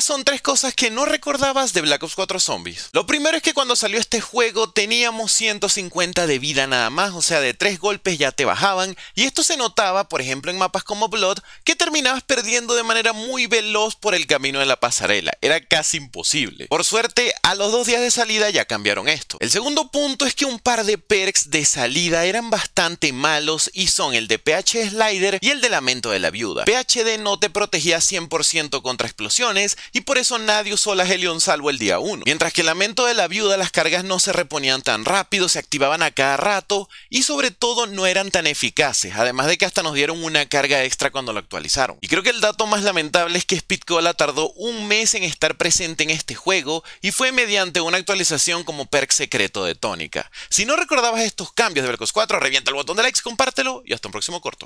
son tres cosas que no recordabas de Black Ops 4 Zombies. Lo primero es que cuando salió este juego teníamos 150 de vida nada más, o sea, de tres golpes ya te bajaban, y esto se notaba, por ejemplo, en mapas como Blood, que terminabas perdiendo de manera muy veloz por el camino de la pasarela. Era casi imposible. Por suerte, a los dos días de salida ya cambiaron esto. El segundo punto es que un par de perks de salida eran bastante malos y son el de PH Slider y el de Lamento de la Viuda. PHD no te protegía 100% contra explosiones y por eso nadie usó la Helion salvo el día 1. Mientras que el lamento de la viuda las cargas no se reponían tan rápido, se activaban a cada rato y sobre todo no eran tan eficaces, además de que hasta nos dieron una carga extra cuando lo actualizaron. Y creo que el dato más lamentable es que Speed Cola tardó un mes en estar presente en este juego y fue mediante una actualización como perk secreto de Tónica. Si no recordabas estos cambios de Black 4, revienta el botón de likes, compártelo y hasta un próximo corto.